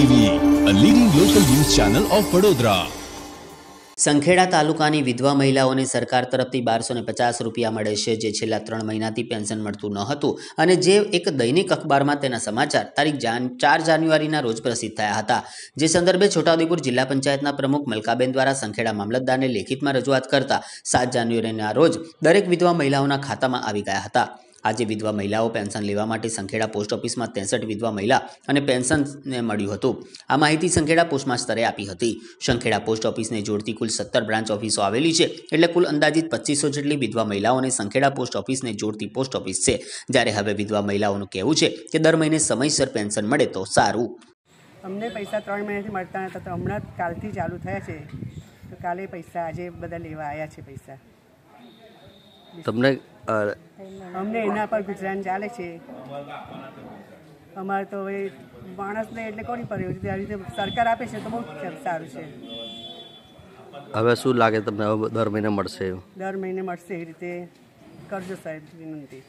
TV a leading local news channel of Vadodara Sankheda તાલુકાની વિધવા મહિલાઓને સરકાર તરફથી બારસો પચાસ રૂપિયા મળે છે જે છેલ્લા ત્રણ મહિનાથી પેન્શન મળતું ન હતું અને જે એક દૈનિક અખબારમાં તેના સમાચાર તારીખ જાન ચાર જાન્યુઆરીના રોજ પ્રસિદ્ધ થયા હતા જે સંદર્ભે છોટાઉદેપુર જિલ્લા પંચાયતના પ્રમુખ મલકાબેન દ્વારા સંખેડા મામલતદારને લેખિતમાં રજૂઆત કરતા સાત જાન્યુઆરીના રોજ દરેક વિધવા મહિલાઓના ખાતામાં આવી ગયા હતા આજે વિધવા મહિલાઓ પેન્શન લેવા માટે સંખેડા પોસ્ટ ઓફિસમાં ત્રેસઠ વિધવા મહિલા અને પેન્શનને મળ્યું હતું આ માહિતી સંખેડા પોસ્ટમાં સ્તરે આપી હતી સંખેડા પોસ્ટ ઓફિસને જોડતી કુલ સત્તર બ્રાન્ચ ઓફિસો આવેલી છે એટલે કુલ અંદાજિત પચીસો જેટલી વિધવા મહિલાઓને સંખેડા પોસ્ટ ઓફિસને જોડતી પોસ્ટ ઓફિસ છે જ્યારે હવે વિધવા મહિલાઓનું કહેવું છે કે દર મહિને સમયસર પેન્શન મળે તો સારું અમને પૈસા ત્રણ મહિનાથી મળતા નહોતા તો હમણાં કાલથી ચાલુ થયા છે તો કાલે પૈસા આજે બધા લેવા આવ્યા છે પૈસા તમને અમને એના પર ગુજરાન ચાલે છે અમારે તો હવે માણસને એટલે કોની પર આ રીતે સરકાર આપે છે તો બહુ સારું છે હવે શું લાગે તમને દર મહિને મળશે દર મહિને મળશે એ રીતે કરજો સાહેબ વિનંતી